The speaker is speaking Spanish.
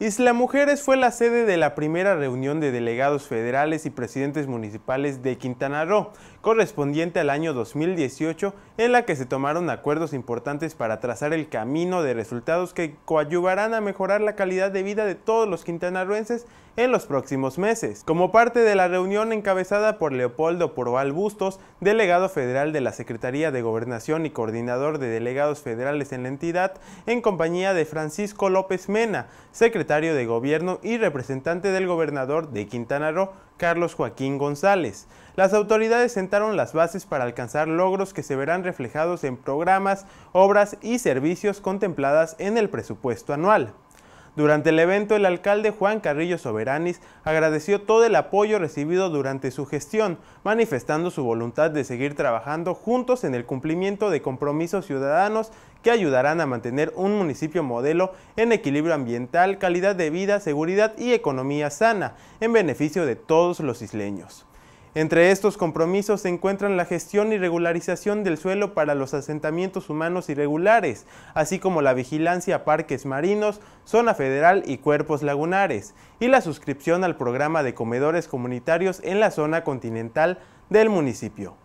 Isla Mujeres fue la sede de la primera reunión de delegados federales y presidentes municipales de Quintana Roo, correspondiente al año 2018, en la que se tomaron acuerdos importantes para trazar el camino de resultados que coadyuvarán a mejorar la calidad de vida de todos los quintanarruenses en los próximos meses. Como parte de la reunión encabezada por Leopoldo Porval Bustos, delegado federal de la Secretaría de Gobernación y coordinador de delegados federales en la entidad, en compañía de Francisco López Mena, secretario secretario de Gobierno y representante del gobernador de Quintana Roo, Carlos Joaquín González. Las autoridades sentaron las bases para alcanzar logros que se verán reflejados en programas, obras y servicios contempladas en el presupuesto anual. Durante el evento, el alcalde Juan Carrillo Soberanis agradeció todo el apoyo recibido durante su gestión, manifestando su voluntad de seguir trabajando juntos en el cumplimiento de compromisos ciudadanos que ayudarán a mantener un municipio modelo en equilibrio ambiental, calidad de vida, seguridad y economía sana, en beneficio de todos los isleños. Entre estos compromisos se encuentran la gestión y regularización del suelo para los asentamientos humanos irregulares, así como la vigilancia a parques marinos, zona federal y cuerpos lagunares, y la suscripción al programa de comedores comunitarios en la zona continental del municipio.